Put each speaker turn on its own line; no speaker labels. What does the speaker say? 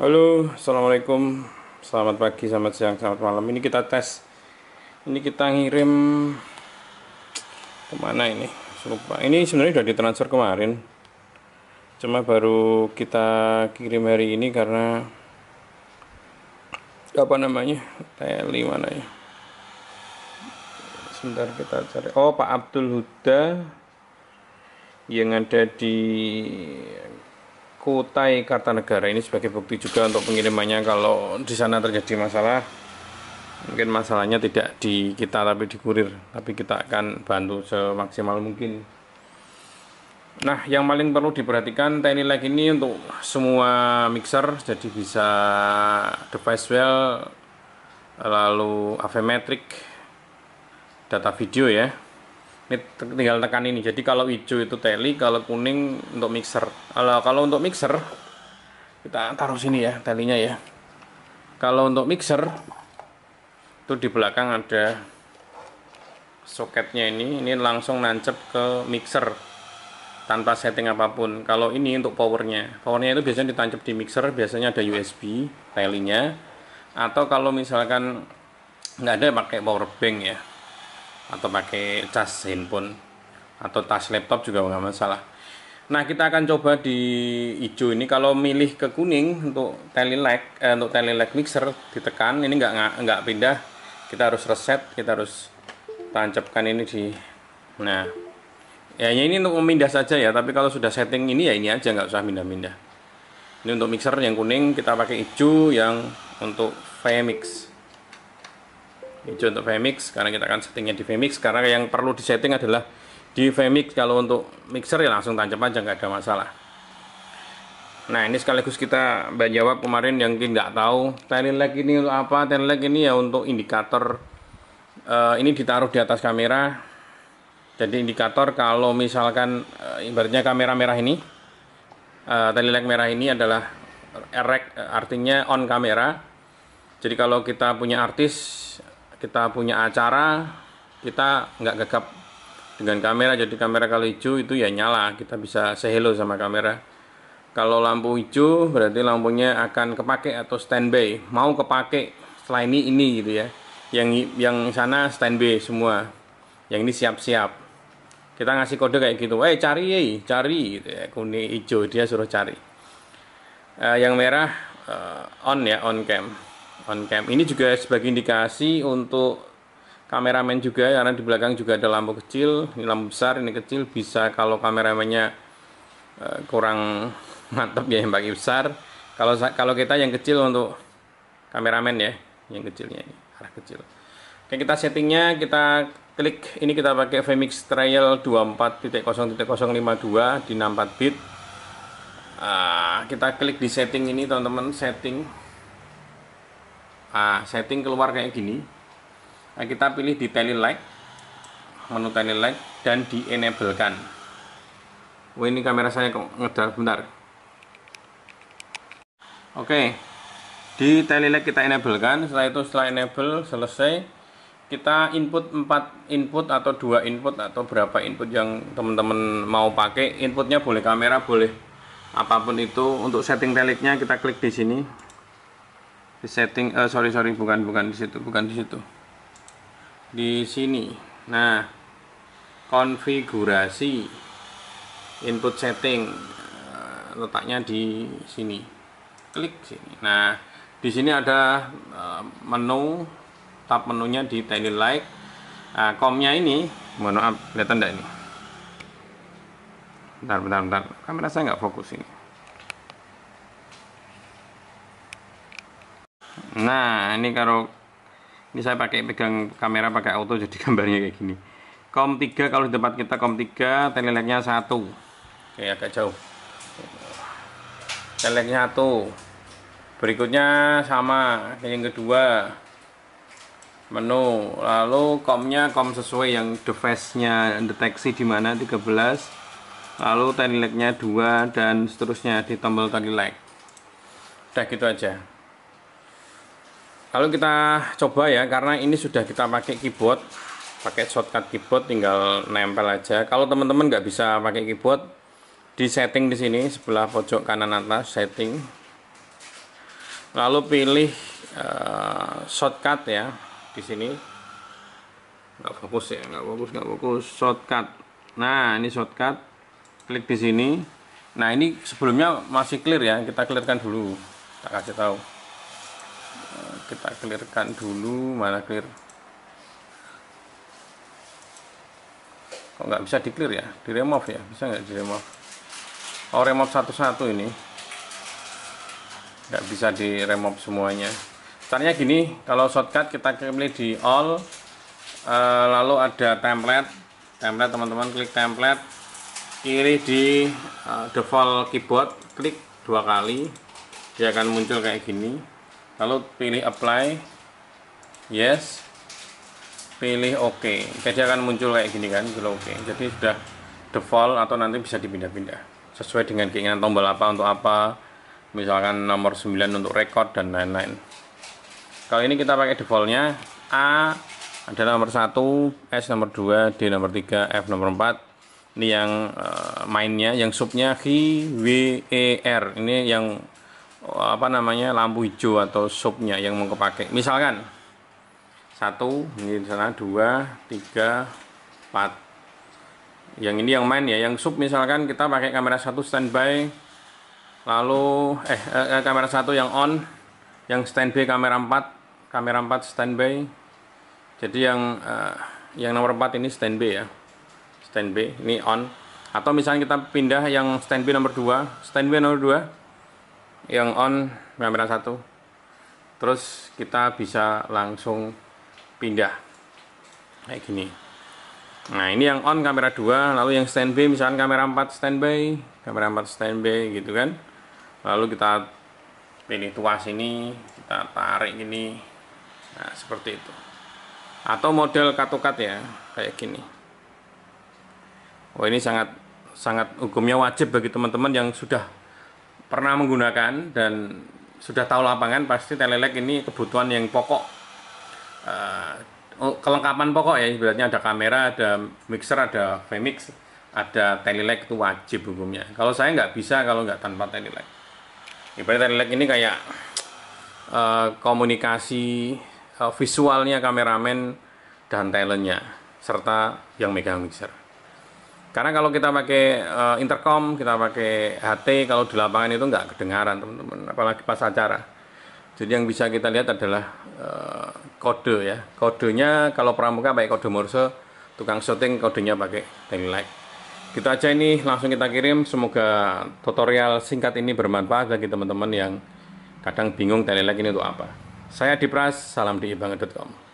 Halo, assalamualaikum. Selamat pagi, selamat siang, selamat malam. Ini kita tes. Ini kita ngirim kemana ini? Lupa. Ini sebenarnya sudah ditransfer kemarin. Cuma baru kita kirim hari ini karena apa namanya? Teli mana ya? Sebentar kita cari. Oh, Pak Abdul Huda yang ada di Kutai Kartanegara ini sebagai bukti juga untuk pengirimannya kalau di sana terjadi masalah mungkin masalahnya tidak di kita tapi di kurir tapi kita akan bantu semaksimal mungkin nah yang paling perlu diperhatikan tiny Lag ini untuk semua mixer jadi bisa device well lalu Avemetric data video ya ini tinggal tekan ini jadi kalau hijau itu teli kalau kuning untuk mixer kalau kalau untuk mixer kita taruh sini ya telinya ya kalau untuk mixer itu di belakang ada soketnya ini ini langsung nancep ke mixer tanpa setting apapun kalau ini untuk powernya powernya itu biasanya ditancap di mixer biasanya ada USB telinya atau kalau misalkan nggak ada pakai power bank ya atau pakai cas handphone atau tas laptop juga nggak masalah nah kita akan coba di hijau ini kalau milih ke kuning untuk telelek eh, untuk telelek mixer ditekan ini nggak nggak pindah kita harus reset kita harus tancapkan ini di nah ya ini untuk memindah saja ya tapi kalau sudah setting ini ya ini aja nggak usah pindah-pindah ini untuk mixer yang kuning kita pakai hijau yang untuk VMix mix untuk untuk vmix karena kita akan settingnya di vmix karena yang perlu di setting adalah di vmix kalau untuk mixer ya langsung tancap aja nggak ada masalah nah ini sekaligus kita menjawab kemarin yang tidak tahu tail lag ini untuk apa tail lag ini ya untuk indikator uh, ini ditaruh di atas kamera jadi indikator kalau misalkan uh, ibaratnya kamera merah ini uh, eh, tail lag merah ini adalah erek artinya on kamera jadi kalau kita punya artis kita punya acara kita nggak gegap dengan kamera jadi kamera kalau hijau itu ya nyala kita bisa sehello sama kamera kalau lampu hijau berarti lampunya akan kepake atau standby mau kepake setelah ini ini gitu ya yang yang sana standby semua yang ini siap-siap kita ngasih kode kayak gitu eh cari eh cari gitu ya kuning hijau dia suruh cari uh, yang merah uh, on ya on cam on cam ini juga sebagai indikasi untuk kameramen juga karena di belakang juga ada lampu kecil ini lampu besar ini kecil bisa kalau kameramennya eh, kurang mantap ya yang bagi besar kalau kalau kita yang kecil untuk kameramen ya yang kecilnya ini arah kecil oke kita settingnya kita klik ini kita pakai Vmix Trial 24.0.052 di 64 bit ah, kita klik di setting ini teman-teman setting uh, setting keluar kayak gini nah, kita pilih di tele light menu tele light dan di enable kan oh, ini kamera saya kok ngedar bentar oke okay. di tele light kita enable kan setelah itu setelah enable selesai kita input 4 input atau dua input atau berapa input yang teman-teman mau pakai inputnya boleh kamera boleh apapun itu untuk setting teliknya kita klik di sini di setting uh, sorry sorry bukan bukan di situ bukan di situ di sini nah konfigurasi input setting eh, letaknya di sini klik sini nah di sini ada eh, menu tab menunya di tiny like nah, komnya ini mohon maaf kelihatan enggak ini bentar bentar bentar kamera saya nggak fokus ini nah ini kalau ini saya pakai pegang kamera pakai auto jadi gambarnya kayak gini kom 3 kalau di tempat kita kom 3 teleleknya satu oke agak jauh teleleknya satu berikutnya sama yang kedua menu lalu komnya kom sesuai yang device nya deteksi di mana 13 lalu teleleknya 2 dan seterusnya di tombol tadi like udah gitu aja lalu kita coba ya karena ini sudah kita pakai keyboard pakai shortcut keyboard tinggal nempel aja kalau teman-teman nggak bisa pakai keyboard di setting di sini sebelah pojok kanan atas setting lalu pilih uh, shortcut ya di sini nggak fokus ya nggak fokus nggak fokus shortcut nah ini shortcut klik di sini nah ini sebelumnya masih clear ya kita clearkan dulu Tak kasih tahu kita clearkan dulu mana clear kok nggak bisa di clear ya di remove ya bisa nggak di remove oh remove satu-satu ini nggak bisa di remove semuanya caranya gini kalau shortcut kita klik di all e, lalu ada template template teman-teman klik template kiri di e, default keyboard klik dua kali dia akan muncul kayak gini lalu pilih apply yes pilih oke okay. jadi akan muncul kayak gini kan oke okay. jadi sudah default atau nanti bisa dipindah-pindah sesuai dengan keinginan tombol apa untuk apa misalkan nomor 9 untuk record dan lain-lain kalau ini kita pakai defaultnya A ada nomor 1 S nomor 2 D nomor 3 F nomor 4 ini yang eh, mainnya yang subnya G W E R ini yang apa namanya lampu hijau atau subnya yang mau kepake misalkan satu ini di sana dua tiga empat yang ini yang main ya yang sub misalkan kita pakai kamera satu standby lalu eh, eh, eh kamera satu yang on yang standby kamera 4 kamera 4 standby jadi yang eh, yang nomor 4 ini standby ya standby ini on atau misalnya kita pindah yang standby nomor 2 standby nomor 2 yang on kamera satu terus kita bisa langsung pindah kayak gini nah ini yang on kamera 2 lalu yang standby misalkan kamera 4 standby kamera 4 standby gitu kan lalu kita pilih tuas ini kita tarik ini nah seperti itu atau model katukat ya kayak gini oh ini sangat sangat hukumnya wajib bagi teman-teman yang sudah pernah menggunakan dan sudah tahu lapangan pasti telelek ini kebutuhan yang pokok uh, kelengkapan pokok ya ibaratnya ada kamera ada mixer ada vmix ada telelek itu wajib hukumnya kalau saya nggak bisa kalau nggak tanpa telelek ibarat telelek ini kayak uh, komunikasi uh, visualnya kameramen dan talentnya serta yang megang mixer karena kalau kita pakai uh, intercom, kita pakai HT, kalau di lapangan itu nggak kedengaran teman-teman, apalagi pas acara. Jadi yang bisa kita lihat adalah uh, kode ya. Kodenya kalau pramuka pakai kode Morse, tukang syuting kodenya pakai light. Gitu aja ini langsung kita kirim. Semoga tutorial singkat ini bermanfaat bagi teman-teman yang kadang bingung light ini untuk apa. Saya Dipras, salam di ibang.com.